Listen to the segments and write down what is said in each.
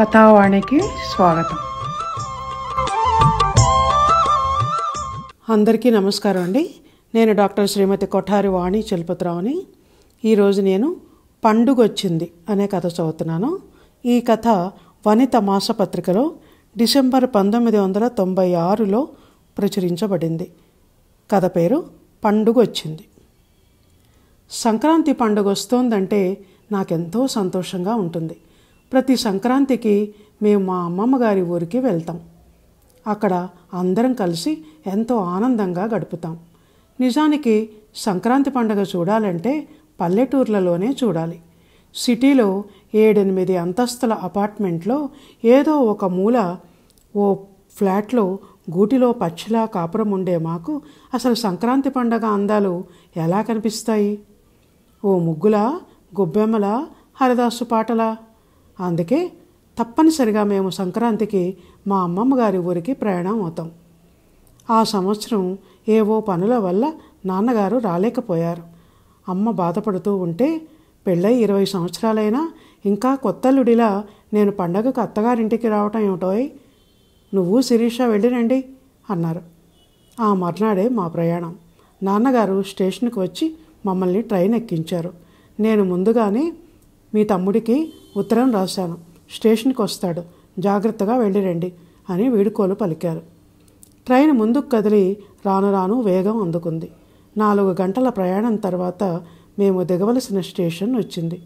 కథావాణికి స్వాగతం అందరికీ నమస్కారం అండి నేను డాక్టర్ శ్రీమతి కొఠారి వాణి చలపతిరావుని ఈరోజు నేను పండుగొచ్చింది అనే కథ చదువుతున్నాను ఈ కథ వనిత మాసపత్రికలో డిసెంబర్ పంతొమ్మిది వందల తొంభై ఆరులో ప్రచురించబడింది కథ పేరు పండుగొచ్చింది సంక్రాంతి పండుగ వస్తోందంటే నాకెంతో సంతోషంగా ఉంటుంది ప్రతి సంక్రాంతికి మేము మా అమ్మమ్మ గారి ఊరికి వెళ్తాం అక్కడ అందరం కలిసి ఎంతో ఆనందంగా గడుపుతాం నిజానికి సంక్రాంతి పండగ చూడాలంటే పల్లెటూర్లలోనే చూడాలి సిటీలో ఏడెనిమిది అంతస్తుల అపార్ట్మెంట్లో ఏదో ఒక మూల ఓ ఫ్లాట్లో గూటిలో పచ్చిలా కాపురం ఉండే మాకు అసలు సంక్రాంతి పండగ అందాలు ఎలా కనిపిస్తాయి ఓ ముగ్గులా గుబ్బెమ్మలా హరిదాసు పాటలా అందుకే తప్పనిసరిగా మేము సంక్రాంతికి మా అమ్మమ్మ గారి ఊరికి ప్రయాణం అవుతాం ఆ సంవత్సరం ఏవో పనుల వల్ల నాన్నగారు రాలేకపోయారు అమ్మ బాధపడుతూ ఉంటే పెళ్ళై ఇరవై సంవత్సరాలైనా ఇంకా కొత్తల్లుడిలా నేను పండగకు అత్తగారింటికి రావటం ఏమిటో నువ్వు శిరీష వెళ్ళినండి అన్నారు ఆ మర్నాడే మా ప్రయాణం నాన్నగారు స్టేషన్కి వచ్చి మమ్మల్ని ట్రైన్ ఎక్కించారు నేను ముందుగానే మీ తమ్ముడికి ఉత్తరం రాశాను స్టేషన్కి వస్తాడు జాగ్రత్తగా వెళ్ళిరండి అని వీడుకోలు పలికారు ట్రైన్ ముందుకు కదిలి రాను రాను వేగం అందుకుంది నాలుగు గంటల ప్రయాణం తర్వాత మేము దిగవలసిన స్టేషన్ వచ్చింది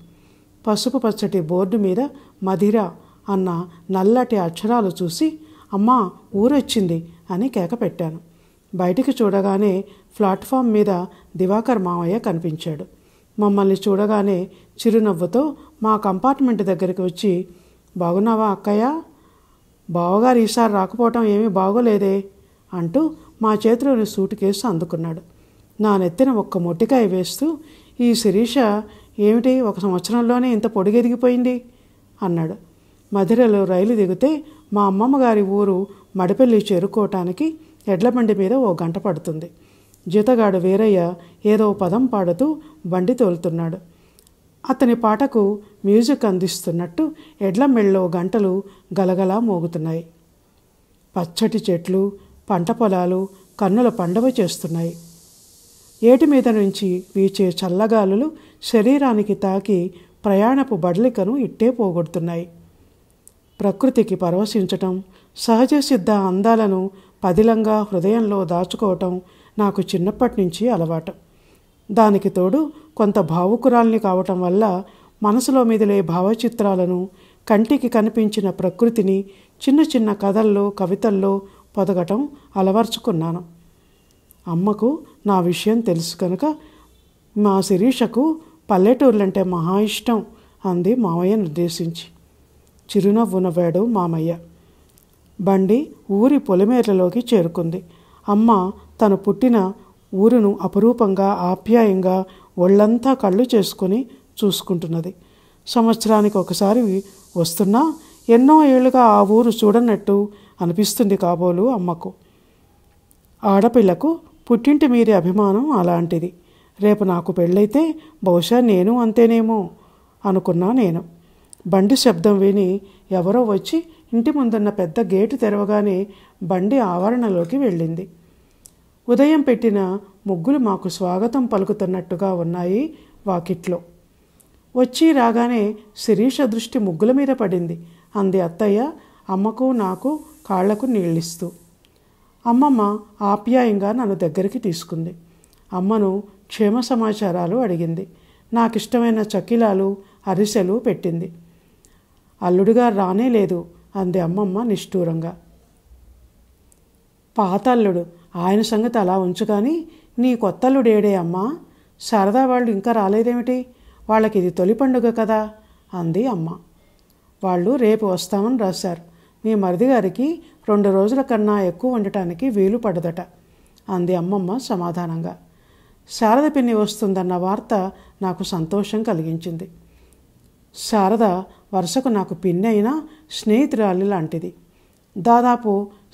పసుపు పచ్చటి బోర్డు మీద మధిర అన్న నల్లటి అక్షరాలు చూసి అమ్మా ఊరొచ్చింది అని కేక పెట్టాను బయటికి చూడగానే ప్లాట్ఫామ్ మీద దివాకర్ మావయ్య కనిపించాడు మమ్మల్ని చూడగానే చిరునవ్వుతో మా కంపార్ట్మెంట్ దగ్గరికి వచ్చి బాగున్నావా అక్కయ్య బావగారు ఈసారి రాకపోవటం ఏమీ బాగోలేదే అంటూ మా చేతిలోని సూటు కేసు అందుకున్నాడు నా నెత్తిన ఒక్క మొట్టికాయ వేస్తూ ఈ శిరీష ఏమిటి ఒక సంవత్సరంలోనే ఇంత పొడిగెదిగిపోయింది అన్నాడు మధురలో రైలు దిగితే మా అమ్మమ్మగారి ఊరు మడపల్లి చేరుకోవటానికి ఎడ్లబండి మీద ఓ గంట పడుతుంది జుతగాడు వీరయ్య ఏదో పదం పాడుతూ బండి తోలుతున్నాడు అతని పాటకు మ్యూజిక్ అందిస్తున్నట్టు ఎడ్ల మెళ్ళో గంటలు గలగలా మోగుతున్నాయి పచ్చటి చెట్లు పంట పొలాలు కన్నుల పండవ చేస్తున్నాయి ఏటి మీద నుంచి వీచే చల్లగాలులు శరీరానికి తాకి ప్రయాణపు బడలికను ఇట్టే పోగొడుతున్నాయి ప్రకృతికి పరవశించటం సహజ సిద్ధ అందాలను పదిలంగా హృదయంలో దాచుకోవటం నాకు చిన్నప్పటి నుంచి అలవాటు దానికి తోడు కొంత భావుకురాల్ని కావటం వల్ల మనసులో మీదలే భావచిత్రాలను కంటికి కనిపించిన ప్రకృతిని చిన్న చిన్న కథల్లో కవితల్లో పొదగటం అలవర్చుకున్నాను అమ్మకు నా విషయం తెలుసు కనుక మా శిరీషకు పల్లెటూర్లంటే మహా ఇష్టం అంది మామయ్య నిర్దేశించి చిరునవ్వు నవ్వాడు మామయ్య బండి ఊరి పొలిమేర్లలోకి చేరుకుంది అమ్మ తను పుట్టిన ఊరును అపరూపంగా ఆప్యాయంగా ఒళ్ళంతా కళ్ళు చేసుకొని చూసుకుంటున్నది సంవత్సరానికి ఒకసారి వస్తున్నా ఎన్నో ఏళ్ళుగా ఆ ఊరు చూడనట్టు అనిపిస్తుంది కాబోలు అమ్మకు ఆడపిల్లకు పుట్టింటి మీరి అభిమానం అలాంటిది రేపు నాకు పెళ్ళైతే బహుశా నేను అంతేనేమో అనుకున్నా నేను బండి శబ్దం విని ఎవరో వచ్చి ఇంటి ముందున్న పెద్ద గేటు తెరవగానే బండి ఆవరణలోకి వెళ్ళింది ఉదయం పెట్టిన ముగ్గులు మాకు స్వాగతం పలుకుతున్నట్టుగా ఉన్నాయి వాకిట్లో వచ్చి రాగానే శిరీష దృష్టి ముగ్గుల మీద పడింది అంది అత్తయ్య అమ్మకు నాకు కాళ్లకు నీళ్ళిస్తూ అమ్మమ్మ ఆప్యాయంగా నన్ను దగ్గరికి తీసుకుంది అమ్మను క్షేమ సమాచారాలు అడిగింది నాకు ఇష్టమైన చకిలాలు అరిసెలు పెట్టింది అల్లుడుగా రానే లేదు అంది అమ్మమ్మ నిష్ఠూరంగా పాతల్లుడు ఆయన సంగతి అలా ఉంచు కానీ నీ కొత్తల్లుడేడే అమ్మా శారదా వాళ్ళు ఇంకా రాలేదేమిటి వాళ్ళకి ఇది తొలి పండుగ కదా అంది అమ్మ వాళ్ళు రేపు వస్తామని రాశారు మీ మరిది గారికి రెండు రోజుల కన్నా ఎక్కువ ఉండటానికి వీలు పడదట అంది అమ్మమ్మ సమాధానంగా శారద పిన్ని వస్తుందన్న వార్త నాకు సంతోషం కలిగించింది శారద వరుసకు నాకు పిన్ని అయినా స్నేహితురాలి లాంటిది దాదాపు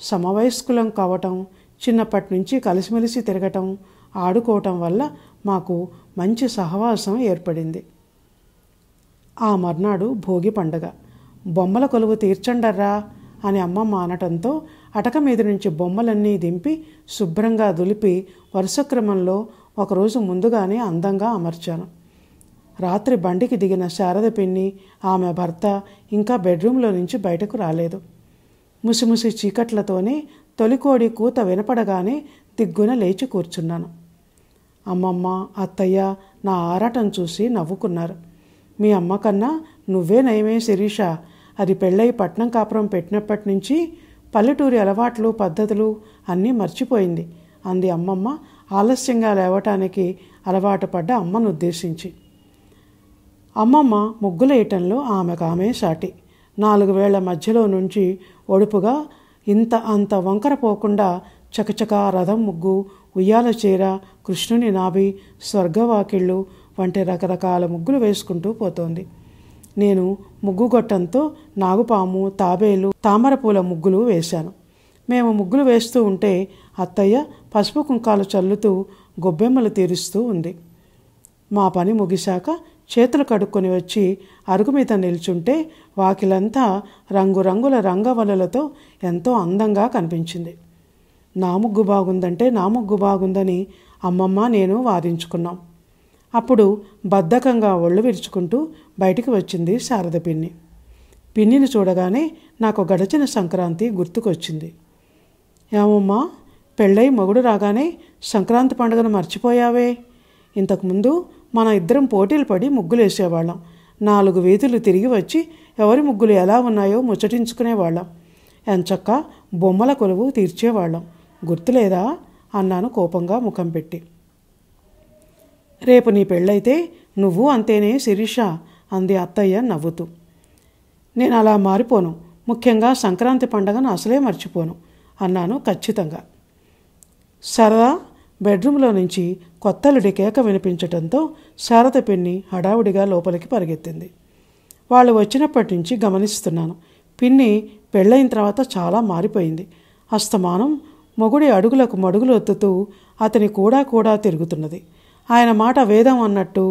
సమవయస్కులం కావటం చిన్నప్పటి నుంచి కలిసిమెలిసి తిరగటం ఆడుకోవటం వల్ల మాకు మంచి సహవాసం ఏర్పడింది ఆ మర్నాడు భోగి పండగ బొమ్మల కొలువు తీర్చండర్రా అని అమ్మమ్మ అనటంతో అటక మీద నుంచి బొమ్మలన్నీ దింపి శుభ్రంగా దులిపి వరుస క్రమంలో ఒకరోజు ముందుగానే అందంగా అమర్చాను రాత్రి బండికి దిగిన శారద పిన్ని ఆమె భర్త ఇంకా బెడ్రూమ్లో నుంచి బయటకు రాలేదు ముసిముసి చీకట్లతోనే తొలికోడి కూత వినపడగానే దిగ్గున లేచి కూర్చున్నాను అమ్మమ్మ అత్తయ్య నా ఆరాటం చూసి నవ్వుకున్నారు మీ అమ్మ కన్నా నువ్వే నయమే శిరీష అది పెళ్ళై పట్నం కాపురం పెట్టినప్పటి నుంచి పల్లెటూరి అలవాట్లు పద్ధతులు అన్నీ మర్చిపోయింది అంది అమ్మమ్మ ఆలస్యంగా లేవటానికి అలవాటు పడ్డ అమ్మను ఉద్దేశించి అమ్మమ్మ ముగ్గులేయటంలో ఆమె సాటి నాలుగు వేళ్ల మధ్యలో నుంచి ఒడుపుగా ఇంత అంత వంకర పోకుండా చకచక రథం ముగ్గు ఉయ్యాల చీర కృష్ణుని నాభి స్వర్గవాకిళ్ళు వంటి రకరకాల ముగ్గులు వేసుకుంటూ పోతోంది నేను ముగ్గు గొట్టంతో నాగుపాము తాబేలు తామరపూల ముగ్గులు వేశాను మేము ముగ్గులు వేస్తూ ఉంటే అత్తయ్య పసుపు కుంకాలు చల్లుతూ గొబ్బెమ్మలు తీరుస్తూ ఉంది మా పని ముగిశాక చేతులు కడుక్కొని వచ్చి అరుగు మీద నిల్చుంటే వాకిలంతా రంగురంగుల రంగవలలతో ఎంతో అందంగా కనిపించింది నా ముగ్గు బాగుందంటే నా ముగ్గు బాగుందని అమ్మమ్మ నేను వాదించుకున్నాం అప్పుడు బద్ధకంగా ఒళ్ళు విరుచుకుంటూ బయటికి వచ్చింది శారద పిన్ని పిన్నిని చూడగానే నాకు గడిచిన సంక్రాంతి గుర్తుకొచ్చింది ఏమమ్మా పెళ్ళై మొగుడు రాగానే సంక్రాంతి పండుగను మర్చిపోయావే ఇంతకుముందు మన ఇద్దరం పోటీలు పడి ముగ్గులేసేవాళ్ళం నాలుగు వీధులు తిరిగి వచ్చి ఎవరి ముగ్గులు ఎలా ఉన్నాయో ముచ్చటించుకునేవాళ్ళం ఎంచక్క బొమ్మల కొలువు తీర్చేవాళ్ళం గుర్తులేదా అన్నాను కోపంగా ముఖం పెట్టి రేపు నీ పెళ్ళైతే నువ్వు అంతేనే శిరీష అంది అత్తయ్య నవ్వుతూ నేను అలా మారిపోను ముఖ్యంగా సంక్రాంతి పండగను అసలే మర్చిపోను అన్నాను ఖచ్చితంగా సరదా బెడ్రూమ్లో నుంచి కొత్తలుడి కేక వినిపించటంతో శారద పిన్ని హడావుడిగా లోపలికి పరిగెత్తింది వాళ్ళు వచ్చినప్పటి నుంచి గమనిస్తున్నాను పిన్ని పెళ్ళైన తర్వాత చాలా మారిపోయింది అస్తమానం మొగుడి అడుగులకు మడుగులు ఒత్తుతూ అతని కూడా కూడా తిరుగుతున్నది ఆయన మాట వేదం అన్నట్టు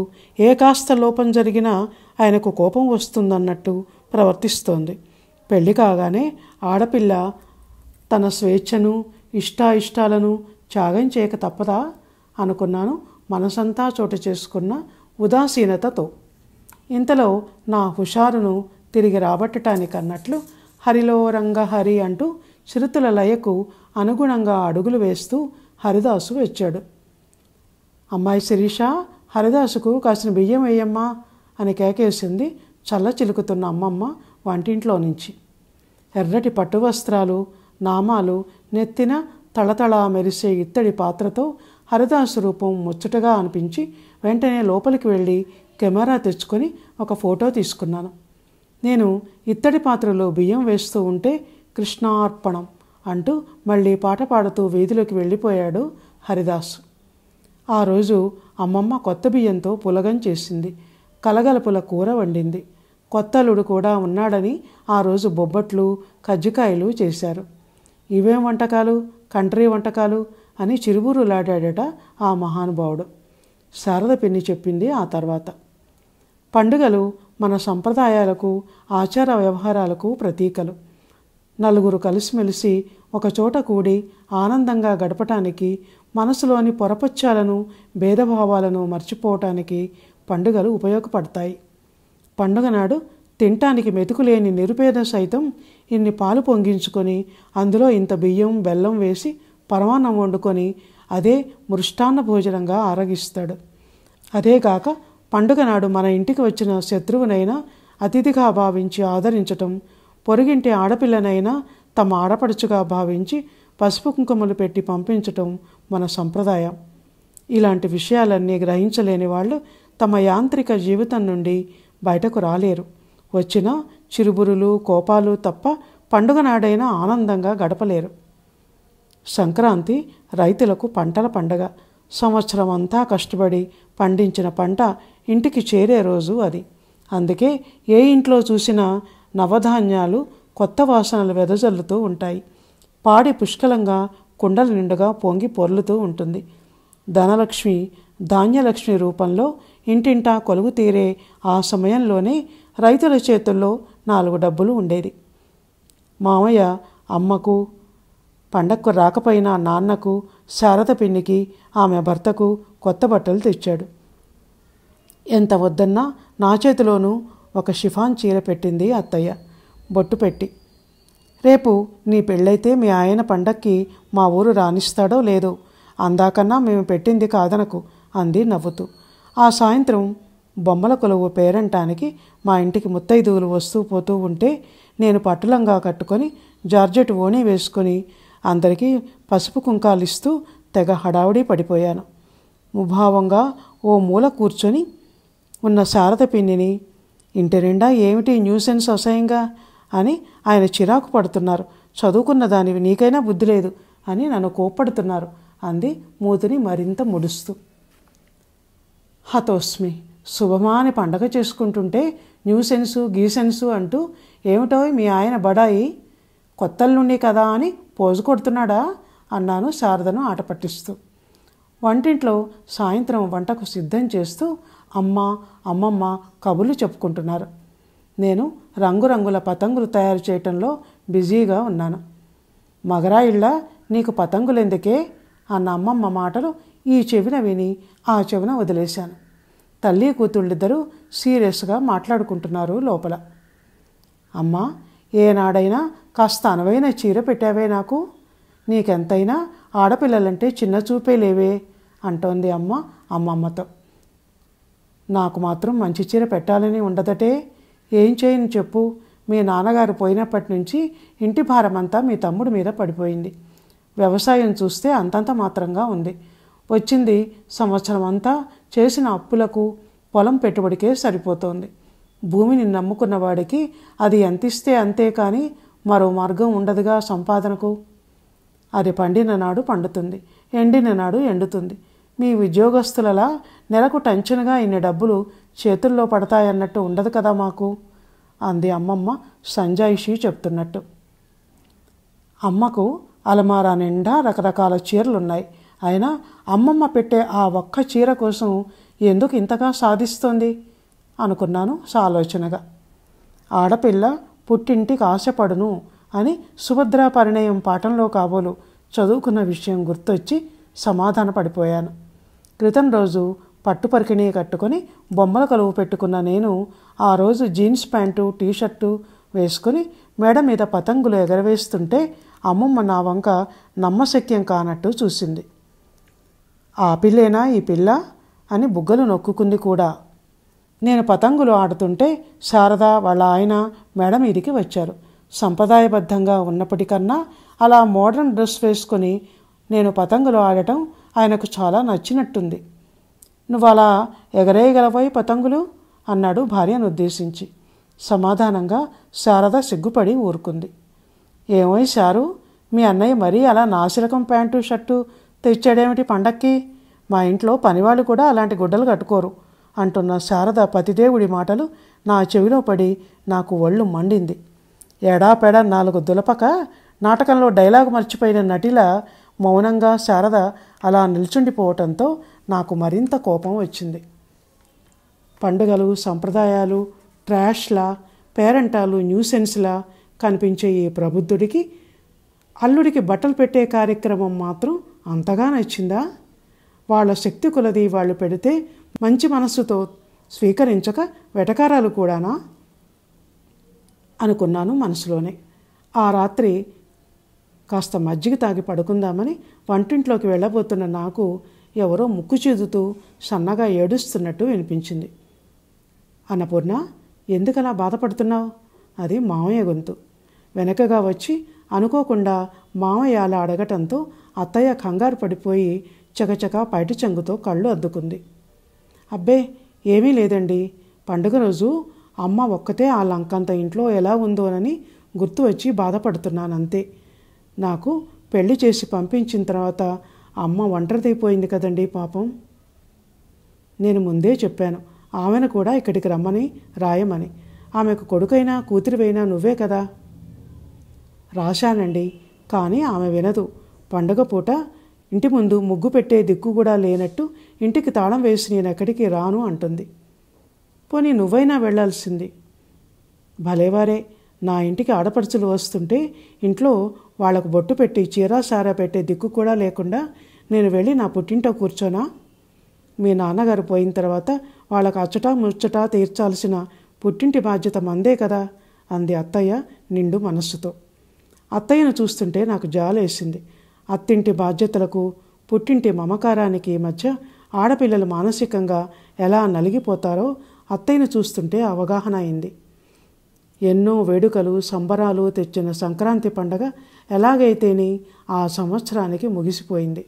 ఏ కాస్త లోపం జరిగినా ఆయనకు కోపం వస్తుందన్నట్టు ప్రవర్తిస్తోంది పెళ్లి కాగానే ఆడపిల్ల తన స్వేచ్ఛను ఇష్టాయిష్టాలను త్యాగం చేయక తప్పదా అనుకున్నాను మనసంతా చోటు చేసుకున్న ఉదాసీనతతో ఇంతలో నా హుషారును తిరిగి రాబట్టడానికి అన్నట్లు హరిలో రంగ హరి అంటూ శృతుల లయకు అనుగుణంగా అడుగులు వేస్తూ హరిదాసు వచ్చాడు అమ్మాయి శిరీష హరిదాసుకు కాసిన బియ్యం వేయమ్మా అని కేకేసింది చల్ల చిలుకుతున్న అమ్మమ్మ వంటింట్లో నుంచి ఎర్రటి పట్టు వస్త్రాలు నామాలు నెత్తిన తళతళా మెరిసే ఇత్తడి పాత్రతో హరిదాస్ రూపం ముచ్చటగా అనిపించి వెంటనే లోపలికి వెళ్ళి కెమెరా తెచ్చుకొని ఒక ఫోటో తీసుకున్నాను నేను ఇత్తడి పాత్రలో బియ్యం వేస్తూ ఉంటే కృష్ణార్పణం అంటూ మళ్ళీ పాట పాడుతూ వీధిలోకి వెళ్ళిపోయాడు హరిదాస్ ఆ రోజు అమ్మమ్మ కొత్త బియ్యంతో పులగం చేసింది కలగలపుల కూర వండింది కొత్తలుడు కూడా ఉన్నాడని ఆ రోజు బొబ్బట్లు కజ్జికాయలు చేశారు ఇవేం వంటకాలు కంట్రీ వంటకాలు అని లాడాడట ఆ మహానుభావుడు శారద పిన్ని చెప్పింది ఆ తర్వాత పండుగలు మన సంప్రదాయాలకు ఆచార వ్యవహారాలకు ప్రతీకలు నలుగురు కలిసిమెలిసి ఒకచోట కూడి ఆనందంగా గడపటానికి మనసులోని పొరపచ్చాలను భేదభావాలను మర్చిపోవటానికి పండుగలు ఉపయోగపడతాయి పండుగ నాడు తినటానికి మెతుకులేని నిరుపేద సైతం ఇన్ని పాలు పొంగించుకొని అందులో ఇంత బియ్యం బెల్లం వేసి పరమాన్నం వండుకొని అదే మృష్టాన్న భోజనంగా ఆరగిస్తాడు అదేగాక పండుగ నాడు మన ఇంటికి వచ్చిన శత్రువునైనా అతిథిగా భావించి ఆదరించటం పొరిగింటి ఆడపిల్లనైనా తమ ఆడపడుచుగా భావించి పసుపు కుంకుమలు పెట్టి పంపించటం మన సంప్రదాయం ఇలాంటి విషయాలన్నీ గ్రహించలేని వాళ్ళు తమ యాంత్రిక జీవితం నుండి బయటకు రాలేరు వచ్చినా చిరుబురులు కోపాలు తప్ప పండుగ నాడైనా ఆనందంగా గడపలేరు సంక్రాంతి రైతులకు పంటల పండగ సంవత్సరం అంతా కష్టపడి పండించిన పంట ఇంటికి చేరే రోజు అది అందుకే ఏ ఇంట్లో చూసినా నవధాన్యాలు కొత్త వాసనలు వెదజల్లుతూ ఉంటాయి పాడి పుష్కలంగా కుండల నిండుగా పొంగి పొర్లుతూ ఉంటుంది ధనలక్ష్మి ధాన్యలక్ష్మి రూపంలో ఇంటింటా కొలువు తీరే ఆ సమయంలోనే రైతుల చేతుల్లో నాలుగు డబ్బులు ఉండేది మామయ్య అమ్మకు పండక్కు రాకపోయినా నాన్నకు శారద పిన్నికి ఆమె భర్తకు కొత్త బట్టలు తెచ్చాడు ఎంత వద్దన్నా నా చేతిలోనూ ఒక షిఫాన్ చీర పెట్టింది అత్తయ్య బొట్టు పెట్టి రేపు నీ పెళ్ళైతే మీ ఆయన పండక్కి మా ఊరు రాణిస్తాడో లేదో అందాకన్నా మేము పెట్టింది కాదనకు అంది నవ్వుతూ ఆ సాయంత్రం బొమ్మల కొలువు పేరంటానికి మా ఇంటికి ముత్తైదువులు వస్తూ పోతూ ఉంటే నేను పట్టులంగా కట్టుకొని జార్జెట్ ఓనీ వేసుకొని అందరికీ పసుపు కుంకాలు ఇస్తూ తెగ హడావుడి పడిపోయాను ముభావంగా ఓ మూల కూర్చొని ఉన్న శారద పిన్నిని ఇంటి నిండా ఏమిటి న్యూసెన్స్ అసహ్యంగా అని ఆయన చిరాకు పడుతున్నారు చదువుకున్న దానివి నీకైనా బుద్ధి లేదు అని నన్ను కోప్పడుతున్నారు అంది మూతిని మరింత ముడుస్తూ హతోస్మి శుభమా అని పండగ చేసుకుంటుంటే న్యూసెన్సు గీసెన్సు అంటూ ఏమిటో మీ ఆయన బడాయి నుండి కదా అని పోజు కొడుతున్నాడా అన్నాను శారదను ఆట పట్టిస్తూ వంటింట్లో సాయంత్రం వంటకు సిద్ధం చేస్తూ అమ్మ అమ్మమ్మ కబుర్లు చెప్పుకుంటున్నారు నేను రంగురంగుల పతంగులు తయారు చేయటంలో బిజీగా ఉన్నాను మగరాయిళ్ళ నీకు పతంగులెందుకే అన్న అమ్మమ్మ మాటలు ఈ చెవిన విని ఆ చెవిన వదిలేశాను తల్లి కూతుళ్ళిద్దరూ సీరియస్గా మాట్లాడుకుంటున్నారు లోపల అమ్మా ఏనాడైనా కాస్త అనువైన చీర పెట్టావే నాకు నీకెంతైనా ఆడపిల్లలంటే చిన్న చూపే లేవే అంటోంది అమ్మ అమ్మమ్మతో నాకు మాత్రం మంచి చీర పెట్టాలని ఉండదటే ఏం చేయను చెప్పు మీ నాన్నగారు పోయినప్పటి నుంచి ఇంటి భారమంతా మీ తమ్ముడి మీద పడిపోయింది వ్యవసాయం చూస్తే అంతంత మాత్రంగా ఉంది వచ్చింది సంవత్సరం అంతా చేసిన అప్పులకు పొలం పెట్టుబడికే సరిపోతోంది భూమిని నమ్ముకున్న వాడికి అది ఎంతిస్తే అంతే కానీ మరో మార్గం ఉండదుగా సంపాదనకు అది పండిన నాడు పండుతుంది ఎండిన నాడు ఎండుతుంది మీ ఉద్యోగస్తులలా నెలకు టెన్షన్గా ఇన్ని డబ్బులు చేతుల్లో పడతాయన్నట్టు ఉండదు కదా మాకు అంది అమ్మమ్మ సంజాయిషి చెప్తున్నట్టు అమ్మకు అలమారా నిండా రకరకాల చీరలున్నాయి ఆయన అమ్మమ్మ పెట్టే ఆ ఒక్క చీర కోసం ఎందుకు ఇంతగా సాధిస్తుంది అనుకున్నాను సాలోచనగా ఆడపిల్ల పుట్టింటికి ఆశపడును అని సుభద్రా పరిణయం పాఠంలో కాబోలు చదువుకున్న విషయం గుర్తొచ్చి సమాధాన పడిపోయాను క్రితం రోజు పట్టు పరికిణీ కట్టుకొని బొమ్మల కలువు పెట్టుకున్న నేను ఆ రోజు జీన్స్ ప్యాంటు టీషర్టు వేసుకుని మేడ మీద పతంగులు ఎగరవేస్తుంటే అమ్మమ్మ నా వంక నమ్మశక్యం కానట్టు చూసింది ఆ పిల్లేనా ఈ పిల్ల అని బుగ్గలు నొక్కుకుంది కూడా నేను పతంగులు ఆడుతుంటే శారద వాళ్ళ ఆయన మేడం మీదికి వచ్చారు సంప్రదాయబద్ధంగా ఉన్నప్పటికన్నా అలా మోడర్న్ డ్రెస్ వేసుకొని నేను పతంగులు ఆడటం ఆయనకు చాలా నచ్చినట్టుంది నువ్వు అలా ఎగరేయగలవోయి పతంగులు అన్నాడు భార్యను ఉద్దేశించి సమాధానంగా శారద సిగ్గుపడి ఊరుకుంది ఏమై శారు మీ అన్నయ్య మరీ అలా నాసిరకం ప్యాంటు షర్టు తెచ్చాడేమిటి పండక్కి మా ఇంట్లో పనివాళ్ళు కూడా అలాంటి గుడ్డలు కట్టుకోరు అంటున్న శారద పతిదేవుడి మాటలు నా చెవిలో పడి నాకు ఒళ్ళు మండింది ఎడాపెడ నాలుగు దులపక నాటకంలో డైలాగ్ మర్చిపోయిన నటిల మౌనంగా శారద అలా నిల్చుండిపోవటంతో నాకు మరింత కోపం వచ్చింది పండుగలు సంప్రదాయాలు ట్రాష్లా పేరెంటాలు న్యూసెన్స్లా కనిపించే ఈ ప్రబుద్ధుడికి అల్లుడికి బట్టలు పెట్టే కార్యక్రమం మాత్రం అంతగా నచ్చిందా వాళ్ళ శక్తి కొలది వాళ్ళు పెడితే మంచి మనస్సుతో స్వీకరించక వెటకారాలు కూడానా అనుకున్నాను మనసులోనే ఆ రాత్రి కాస్త మజ్జిగ తాగి పడుకుందామని వంటింట్లోకి వెళ్ళబోతున్న నాకు ఎవరో ముక్కు చెదుతూ సన్నగా ఏడుస్తున్నట్టు వినిపించింది అన్నపూర్ణ ఎందుకలా బాధపడుతున్నావు అది మామయ్య గొంతు వెనకగా వచ్చి అనుకోకుండా మామయ్య అలా అడగటంతో అత్తయ్య కంగారు పడిపోయి చకచక పైటి చెంగుతో కళ్ళు అద్దుకుంది అబ్బే ఏమీ లేదండి పండుగ రోజు అమ్మ ఒక్కతే ఆ లంకంత ఇంట్లో ఎలా ఉందోనని గుర్తు వచ్చి బాధపడుతున్నాను అంతే నాకు పెళ్లి చేసి పంపించిన తర్వాత అమ్మ ఒంటరిదైపోయింది కదండి పాపం నేను ముందే చెప్పాను ఆమెను కూడా ఇక్కడికి రమ్మని రాయమని ఆమెకు కొడుకైనా కూతురివైనా నువ్వే కదా రాశానండి కానీ ఆమె వినదు పండగ పూట ఇంటి ముందు ముగ్గు పెట్టే దిక్కు కూడా లేనట్టు ఇంటికి తాళం వేసి నేను ఎక్కడికి రాను అంటుంది పోనీ నువ్వైనా వెళ్లాల్సింది భలేవారే నా ఇంటికి ఆడపడుచులు వస్తుంటే ఇంట్లో వాళ్లకు బొట్టు పెట్టి చీరా సారా పెట్టే దిక్కు కూడా లేకుండా నేను వెళ్ళి నా పుట్టింటో కూర్చోనా మీ నాన్నగారు పోయిన తర్వాత వాళ్ళకు అచ్చటా ముచ్చటా తీర్చాల్సిన పుట్టింటి బాధ్యత మందే కదా అంది అత్తయ్య నిండు మనస్సుతో అత్తయ్యను చూస్తుంటే నాకు జాలేసింది అత్తింటి బాధ్యతలకు పుట్టింటి మమకారానికి మధ్య ఆడపిల్లలు మానసికంగా ఎలా నలిగిపోతారో అత్తయ్యను చూస్తుంటే అవగాహన అయింది ఎన్నో వేడుకలు సంబరాలు తెచ్చిన సంక్రాంతి పండగ ఎలాగైతేనే ఆ సంవత్సరానికి ముగిసిపోయింది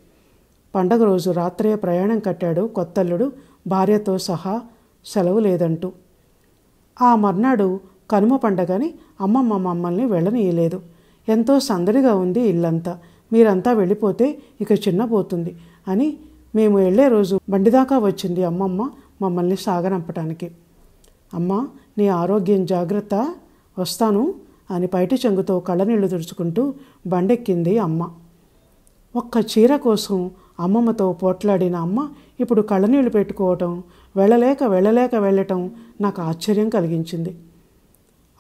పండగ రోజు రాత్రే ప్రయాణం కట్టాడు కొత్తల్లుడు భార్యతో సహా సెలవు లేదంటూ ఆ మర్నాడు కనుమ పండగని అమ్మమ్మ మమ్మల్ని వెళ్ళనీయలేదు ఎంతో సందడిగా ఉంది ఇల్లంతా మీరంతా వెళ్ళిపోతే ఇక చిన్నపోతుంది అని మేము వెళ్లే రోజు బండిదాకా వచ్చింది అమ్మమ్మ మమ్మల్ని సాగనంపటానికి అమ్మ నీ ఆరోగ్యం జాగ్రత్త వస్తాను అని పైటి చెంగుతో కళ్ళనీళ్లు తుడుచుకుంటూ బండెక్కింది అమ్మ ఒక్క చీర కోసం అమ్మమ్మతో పోట్లాడిన అమ్మ ఇప్పుడు కళ్ళనీళ్లు పెట్టుకోవటం వెళ్ళలేక వెళ్ళలేక వెళ్ళటం నాకు ఆశ్చర్యం కలిగించింది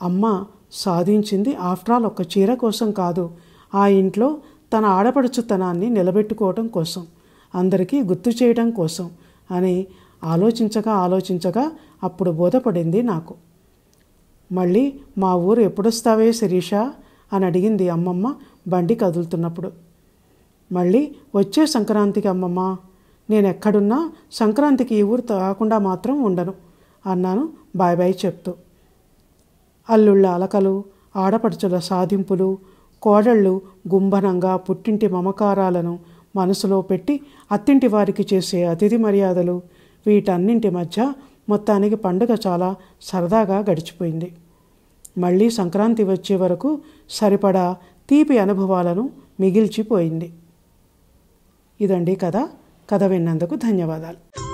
అమ్మ సాధించింది ఆఫ్టర్ ఆల్ ఒక్క చీర కోసం కాదు ఆ ఇంట్లో తన ఆడపడుచుతనాన్ని నిలబెట్టుకోవటం కోసం అందరికీ గుర్తు చేయడం కోసం అని ఆలోచించగా ఆలోచించగా అప్పుడు బోధపడింది నాకు మళ్ళీ మా ఊరు ఎప్పుడొస్తావే శిరీష అని అడిగింది అమ్మమ్మ బండి కదులుతున్నప్పుడు మళ్ళీ వచ్చే సంక్రాంతికి అమ్మమ్మ నేను ఎక్కడున్నా సంక్రాంతికి ఈ ఊరు తాగకుండా మాత్రం ఉండను అన్నాను బాయ్ బాయ్ చెప్తూ అల్లుళ్ళ అలకలు ఆడపడుచుల సాధింపులు కోడళ్ళు గుంభనంగా పుట్టింటి మమకారాలను మనసులో పెట్టి అత్తింటి వారికి చేసే అతిథి మర్యాదలు వీటన్నింటి మధ్య మొత్తానికి పండుగ చాలా సరదాగా గడిచిపోయింది మళ్ళీ సంక్రాంతి వచ్చే వరకు సరిపడా తీపి అనుభవాలను మిగిల్చిపోయింది ఇదండి కథ కథ విన్నందుకు ధన్యవాదాలు